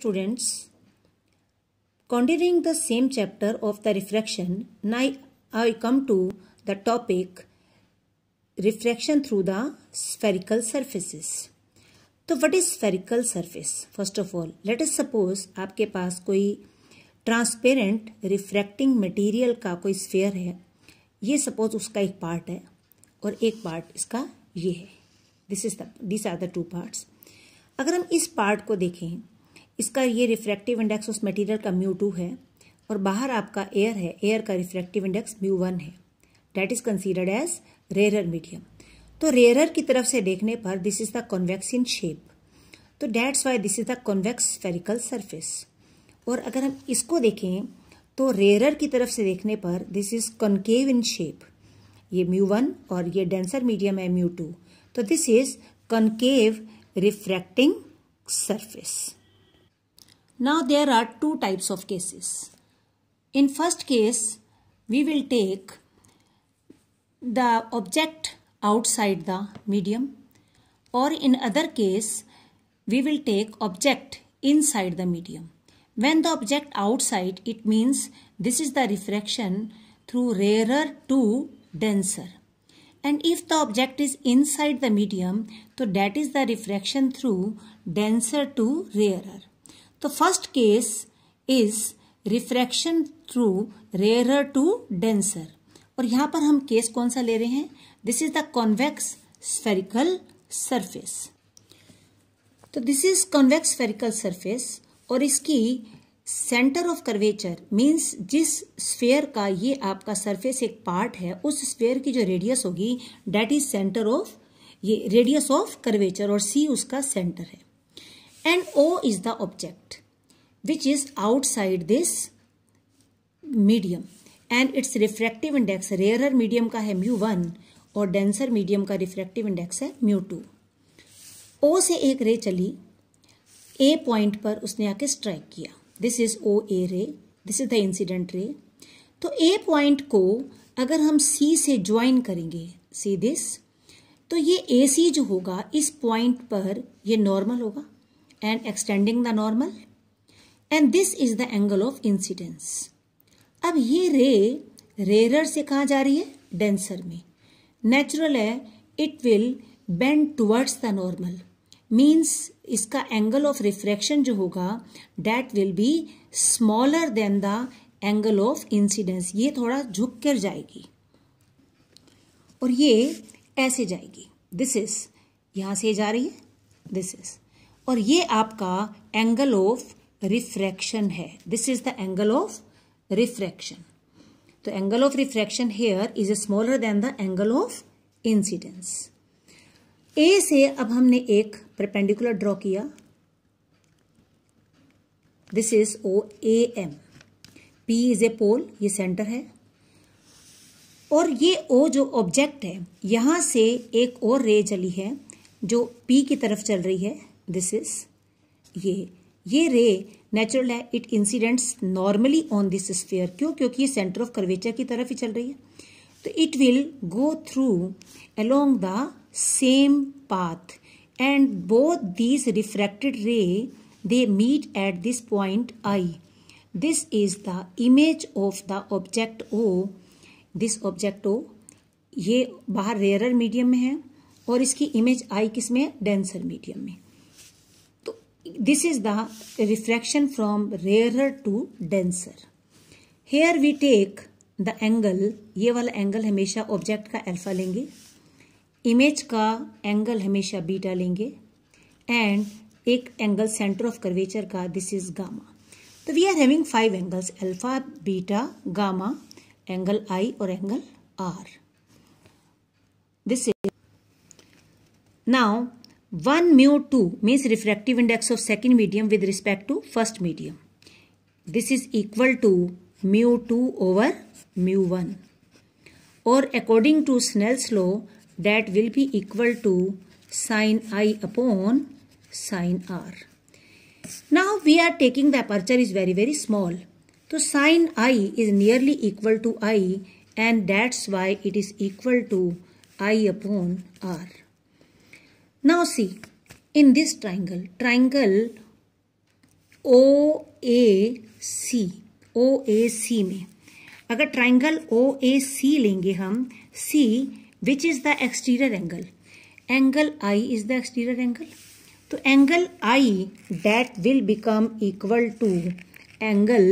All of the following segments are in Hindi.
students, continuing the same chapter of the refraction, now I come to the topic refraction through the spherical surfaces. तो what is spherical surface first of all let us suppose आपके पास कोई ट्रांसपेरेंट रिफ्रैक्टिंग मटेरियल का कोई स्फेयर है ये सपोज उसका एक पार्ट है और एक पार्ट इसका ये है this is this are the two parts अगर हम इस पार्ट को देखें इसका ये रिफ्रैक्टिव इंडेक्स उस मटेरियल का म्यू टू है और बाहर आपका एयर है एयर का रिफ्रैक्टिव इंडेक्स म्यू वन है that is considered as rare medium तो रेयर की तरफ से देखने पर this is the convex in shape तो that's why this is the convex spherical surface और अगर हम इसको देखें तो रेयर की तरफ से देखने पर this is concave in shape ये म्यू वन और ये डेंसर मीडियम है म्यू टू तो this is concave refracting surface Now there are two types of cases. In first case, we will take the object outside the medium or in other case, we will take object inside the medium. When the object outside, it means this is the refraction through rarer to denser. And if the object is inside the medium, so that is the refraction through denser to rarer. तो first case is refraction through rare to denser और यहां पर हम केस कौन सा ले रहे हैं this is the convex spherical surface तो this is convex spherical surface और इसकी सेंटर ऑफ कर्वेचर मीन्स जिस स्फेयर का ये आपका सरफेस एक पार्ट है उस स्फेयर की जो रेडियस होगी डेट इज सेंटर ऑफ ये रेडियस ऑफ कर्वेचर और सी उसका सेंटर है and O is the object which is outside this medium and its refractive index rarer medium का है म्यू वन और डेंसर मीडियम का रिफ्रैक्टिव इंडेक्स है म्यू टू ओ से एक रे चली ए पॉइंट पर उसने आके स्ट्राइक किया दिस इज ओ ए रे this is the incident ray तो ए पॉइंट को अगर हम सी से ज्वाइन करेंगे सी दिस तो ये ए सी जो होगा इस पॉइंट पर ये नॉर्मल होगा and extending the normal and this is the angle of incidence अब ये रे रेयर से कहाँ जा रही है डेंसर में नेचुरल है it will bend towards the normal means इसका एंगल ऑफ रिफ्रैक्शन जो होगा that will be smaller than the angle of incidence ये थोड़ा झुक कर जाएगी और ये ऐसे जाएगी दिस इज यहाँ से जा रही है दिस इज और ये आपका एंगल ऑफ रिफ्रैक्शन है this is the angle of refraction तो angle of refraction here is a smaller than the angle of incidence A से अब हमने एक प्रपेंडिकुलर ड्रॉ किया this is O A M P is A pole ये सेंटर है और ये ओ जो ऑब्जेक्ट है यहां से एक और रे चली है जो पी की तरफ चल रही है दिस इज ये ये रे नेचुरल है it incidents normally on this sphere क्यों क्योंकि ये सेंटर ऑफ कर्वेचर की तरफ ही चल रही है तो it will go through along the same path and both this refracted ray they meet at this point I this is the image of the object O this object O ये बाहर रेयर मीडियम में है और इसकी इमेज आई किस में डेंसर मीडियम में this is the refraction from rarer to denser here we take the angle ये वाला angle हमेशा object का alpha लेंगे image का angle हमेशा beta लेंगे and एक angle center of curvature का this is gamma तो we are having five angles alpha beta gamma angle i और angle r this is now 1 mu 2 means refractive index of second medium with respect to first medium. This is equal to mu 2 over mu 1 or according to Snell's law that will be equal to sine i upon sine r. Now we are taking the aperture is very very small. So sine i is nearly equal to i and that's why it is equal to i upon r. Now see, in this triangle, triangle OAC, OAC में अगर ट्राइंगल ओ ए सी लेंगे हम C which is the exterior angle angle I is the exterior angle तो angle I that will become equal to angle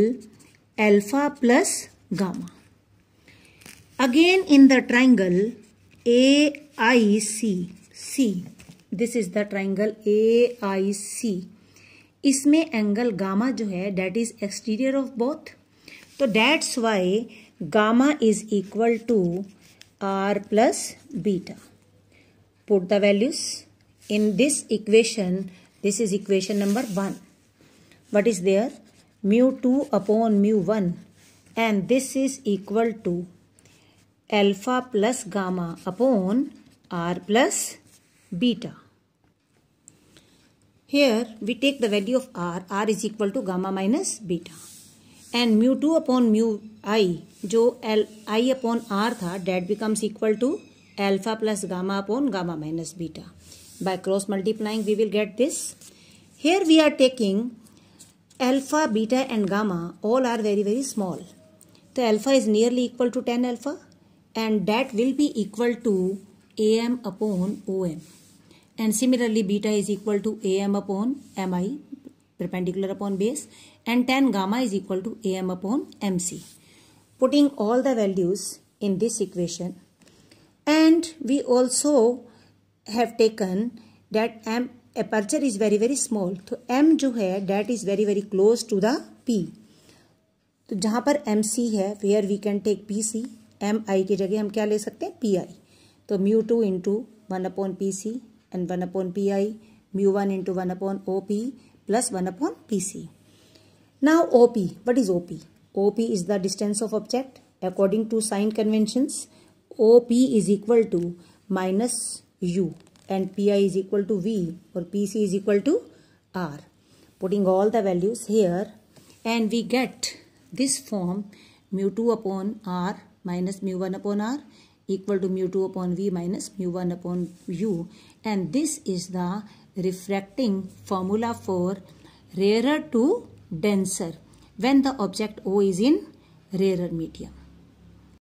alpha plus gamma again in the triangle A I C C this is the triangle A I C इसमें एंगल गामा जो है that is exterior of both तो that's why gamma is equal to R plus beta put the values in this equation this is equation number one what is there mu two upon mu one and this is equal to alpha plus gamma upon R plus beta. Here we take the value of r, r is equal to gamma minus beta. And mu 2 upon mu i, jo L i upon r, that becomes equal to alpha plus gamma upon gamma minus beta. By cross multiplying, we will get this. here we are taking alpha beta and gamma all are very very small the alpha is nearly equal to 10 alpha and that will be equal to A M upon O M and similarly beta is equal to A M upon M I perpendicular upon base and then gamma is equal to A M upon M C putting all the values in this equation and we also have taken that M aperture is very very small तो एम जो है that is very very close to the P तो जहाँ पर एम सी है where we can take P C M I की जगह हम क्या ले सकते हैं पी आई तो mu two into one upon P C and one upon P I mu one into one plus 1 upon PC. Now OP, what is OP? OP is the distance of object according to sign conventions. OP is equal to minus U and PI is equal to V or PC is equal to R. Putting all the values here and we get this form mu 2 upon R minus mu 1 upon R equal to mu 2 upon v minus mu 1 upon u and this is the refracting formula for rarer to denser when the object O is in rarer medium.